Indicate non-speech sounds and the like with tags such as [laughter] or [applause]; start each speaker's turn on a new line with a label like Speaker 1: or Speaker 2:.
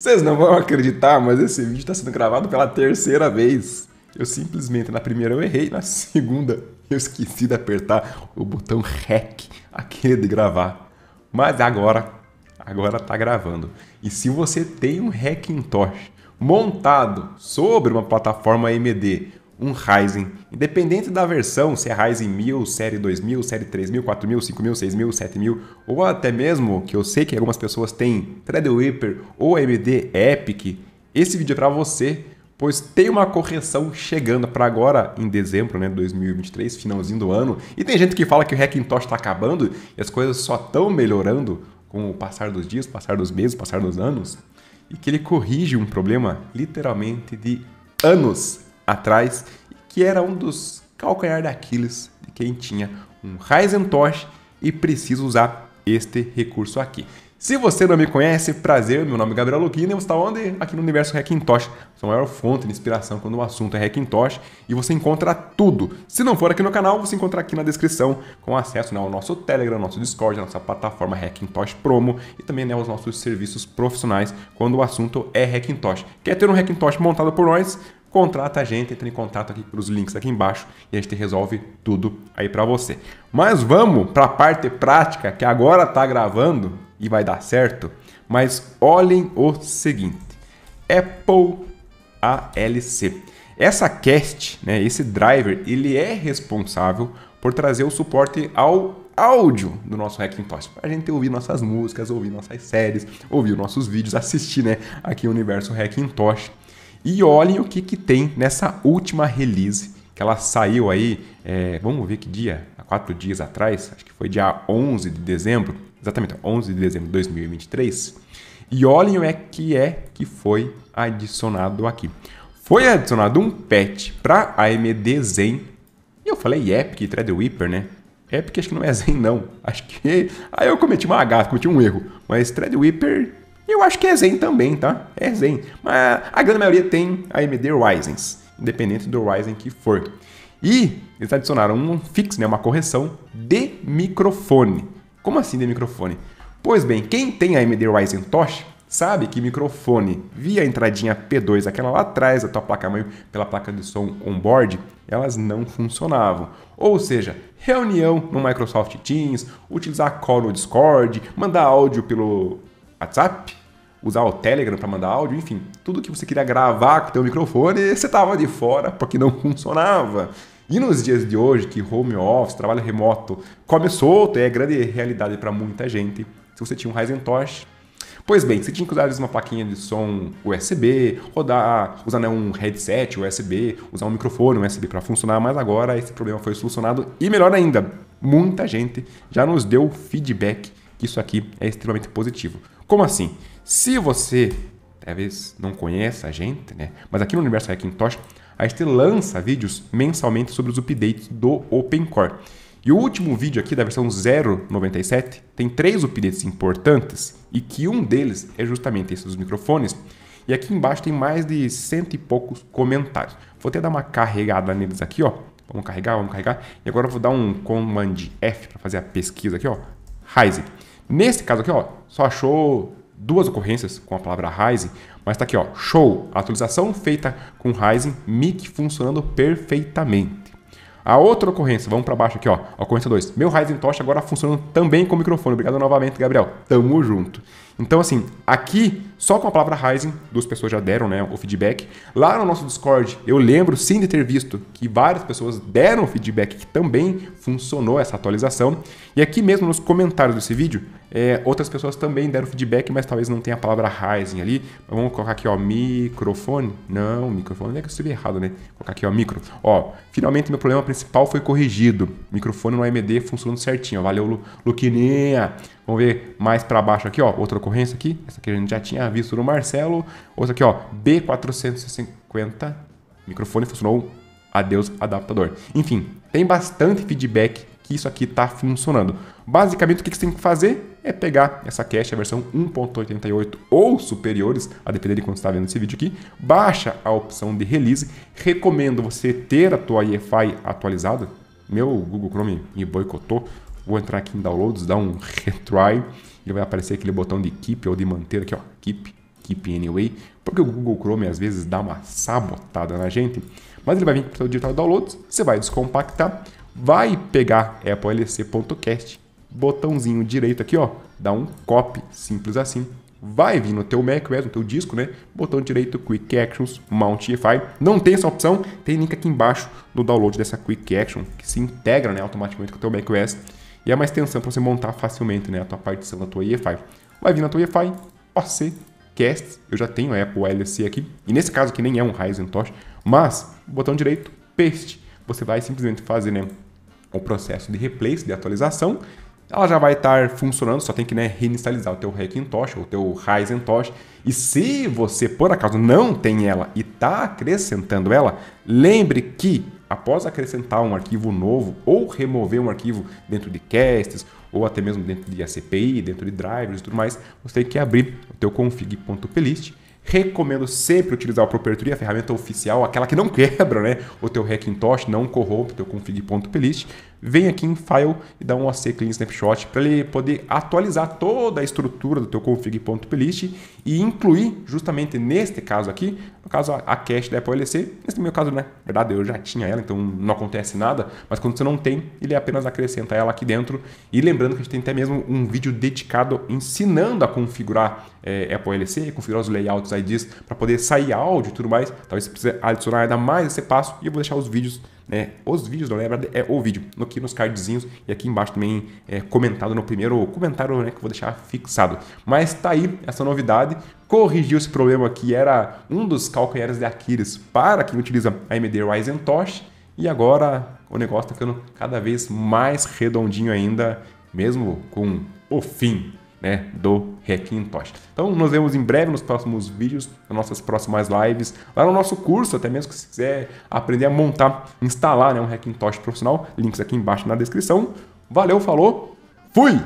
Speaker 1: Vocês não vão acreditar, mas esse vídeo está sendo gravado pela terceira vez. Eu simplesmente, na primeira eu errei, na segunda eu esqueci de apertar o botão REC, aquele de gravar. Mas agora, agora tá gravando. E se você tem um Hackintosh montado sobre uma plataforma AMD um Ryzen. Independente da versão, se é Ryzen 1000, série 2000, série 3000, 4000, 5000, 6000, 7000, ou até mesmo, que eu sei que algumas pessoas têm Threadripper ou AMD Epic, esse vídeo é para você, pois tem uma correção chegando para agora em dezembro, né, 2023, finalzinho do ano. E tem gente que fala que o Hackintosh está acabando e as coisas só estão melhorando com o passar dos dias, passar dos meses, passar dos anos, e que ele corrige um problema literalmente de anos atrás, que era um dos calcanhar daquiles de quem tinha um Ryzen Tosh e precisa usar este recurso aqui. Se você não me conhece, prazer, meu nome é Gabriel Luquina e você está onde? Aqui no Universo Hackintosh, sua maior fonte de inspiração quando o assunto é Hackintosh e você encontra tudo. Se não for aqui no canal, você encontra aqui na descrição com acesso né, ao nosso Telegram, ao nosso Discord, à nossa plataforma Hackintosh Promo e também né, aos nossos serviços profissionais quando o assunto é Hackintosh. Quer ter um Hackintosh montado por nós? contrata a gente, entra em contato aqui pelos links aqui embaixo e a gente resolve tudo aí para você. Mas vamos para a parte prática que agora tá gravando e vai dar certo. Mas olhem o seguinte: Apple ALC. Essa cast, né, esse driver, ele é responsável por trazer o suporte ao áudio do nosso Hackintosh, para a gente ouvir nossas músicas, ouvir nossas séries, ouvir nossos vídeos, assistir né, aqui o universo Hackintosh. E olhem o que, que tem nessa última release, que ela saiu aí, é, vamos ver que dia, há quatro dias atrás, acho que foi dia 11 de dezembro, exatamente, 11 de dezembro de 2023. E olhem o é que é que foi adicionado aqui. Foi adicionado um patch para AMD Zen. E eu falei é, Epic Threadripper, né? É, Epic acho que não é Zen não. Acho que [laughs] aí eu cometi uma gafa, cometi um erro. Mas Threadripper eu acho que é Zen também, tá? É Zen. Mas a grande maioria tem AMD Ryzen, independente do Ryzen que for. E eles adicionaram um fix, né, uma correção de microfone. Como assim de microfone? Pois bem, quem tem AMD Ryzen Tosh sabe que microfone via entradinha P2, aquela lá atrás da tua placa mãe pela placa de som onboard, elas não funcionavam. Ou seja, reunião no Microsoft Teams, utilizar call no Discord, mandar áudio pelo WhatsApp, usar o Telegram para mandar áudio, enfim, tudo que você queria gravar com o teu microfone, você estava de fora porque não [laughs] funcionava. E nos dias de hoje, que home office, trabalho remoto, come solto, é grande realidade para muita gente. Se você tinha um Ryzen Torch, Pois bem, você tinha que usar uma plaquinha de som USB, rodar, usar né, um headset USB, usar um microfone USB para funcionar, mas agora esse problema foi solucionado e melhor ainda, muita gente já nos deu feedback que isso aqui é extremamente positivo. Como assim? Se você talvez não conheça a gente, né? Mas aqui no Universo Hackintosh, a gente lança vídeos mensalmente sobre os updates do OpenCore. E o último vídeo aqui da versão 0.97 tem três updates importantes e que um deles é justamente esses dos microfones. E aqui embaixo tem mais de cento e poucos comentários. Vou até dar uma carregada neles aqui, ó. Vamos carregar, vamos carregar. E agora eu vou dar um Command F para fazer a pesquisa aqui, ó. Rise. Nesse caso aqui, ó, só achou duas ocorrências com a palavra Ryzen, mas está aqui, ó, show, atualização feita com Ryzen MIC funcionando perfeitamente. A outra ocorrência, vamos para baixo aqui, ó, ocorrência 2. Meu Ryzen Tosh agora funcionando também com microfone. Obrigado novamente, Gabriel. Tamo junto. Então, assim, aqui, só com a palavra Rising, duas pessoas já deram né, o feedback. Lá no nosso Discord, eu lembro sim de ter visto que várias pessoas deram feedback que também funcionou essa atualização. E aqui mesmo nos comentários desse vídeo, é, outras pessoas também deram feedback, mas talvez não tenha a palavra Rising ali. Vamos colocar aqui, ó, microfone. Não, microfone é que eu escrevi errado, né? Vou colocar aqui, ó, micro. Ó, finalmente meu problema principal foi corrigido. microfone no AMD funcionando certinho. Ó. Valeu, Luquininha. Vamos ver mais para baixo aqui, ó, outra ocorrência aqui. Essa aqui a gente já tinha visto no Marcelo. Outra aqui, ó, B450. Microfone funcionou. Adeus adaptador. Enfim, tem bastante feedback que isso aqui está funcionando. Basicamente, o que você tem que fazer é pegar essa cache, a versão 1.88 ou superiores, a depender de quando você está vendo esse vídeo aqui, baixa a opção de release. Recomendo você ter a tua EFI atualizada. Meu Google Chrome me boicotou Vou entrar aqui em downloads, dar um [laughs] retry. Ele vai aparecer aquele botão de keep ou de manter aqui, ó. Keep, keep anyway. Porque o Google Chrome às vezes dá uma sabotada na gente. Mas ele vai vir para o digital downloads. Você vai descompactar. Vai pegar applc.cast. Botãozinho direito aqui, ó. Dá um copy. Simples assim vai vir no teu OS no teu disco, né? Botão direito, Quick Actions, Mount EFI. Não tem essa opção, tem link aqui embaixo do download dessa Quick Action, que se integra né, automaticamente com o teu OS e é uma extensão para você montar facilmente né, a tua partição da tua EFI. Vai vir na tua EFI, OC, Cast, eu já tenho a Apple LC aqui, e nesse caso que nem é um Ryzen Tosh, mas botão direito, Paste. Você vai simplesmente fazer né, o processo de replace, de atualização, ela já vai estar funcionando, só tem que né, reinicializar o teu Hackintosh ou o teu Ryzen Tosh. E se você, por acaso, não tem ela e está acrescentando ela, lembre que após acrescentar um arquivo novo ou remover um arquivo dentro de casts ou até mesmo dentro de ACPI, dentro de drivers e tudo mais, você tem que abrir o teu config.plist. Recomendo sempre utilizar o Property, a ferramenta oficial, aquela que não [laughs] quebra, né? O teu Hackintosh não corrompe o teu config.plist vem aqui em File e dá um AC Clean Snapshot para ele poder atualizar toda a estrutura do teu config.plist e incluir justamente neste caso aqui, no caso a cache da Apple LC, nesse meu caso, né, na verdade eu já tinha ela, então não acontece nada, mas quando você não tem, ele apenas acrescenta ela aqui dentro e lembrando que a gente tem até mesmo um vídeo dedicado ensinando a configurar é, Apple LC, configurar os layouts IDs para poder sair áudio e tudo mais, talvez você precise adicionar ainda mais esse passo e eu vou deixar os vídeos né? Os vídeos da Lembrada é o vídeo, aqui nos cardzinhos e aqui embaixo também é comentado no primeiro comentário né, que eu vou deixar fixado. Mas tá aí essa novidade, corrigiu esse problema que era um dos calcanhares de Aquiles para quem utiliza a AMD Ryzen Tosh e agora o negócio está ficando cada vez mais redondinho ainda, mesmo com o fim né, do Hackintosh. Então nos vemos em breve nos próximos vídeos, nas nossas próximas lives, lá no nosso curso, até mesmo se quiser aprender a montar, instalar né, um Hackintosh profissional, links aqui embaixo na descrição. Valeu, falou, fui!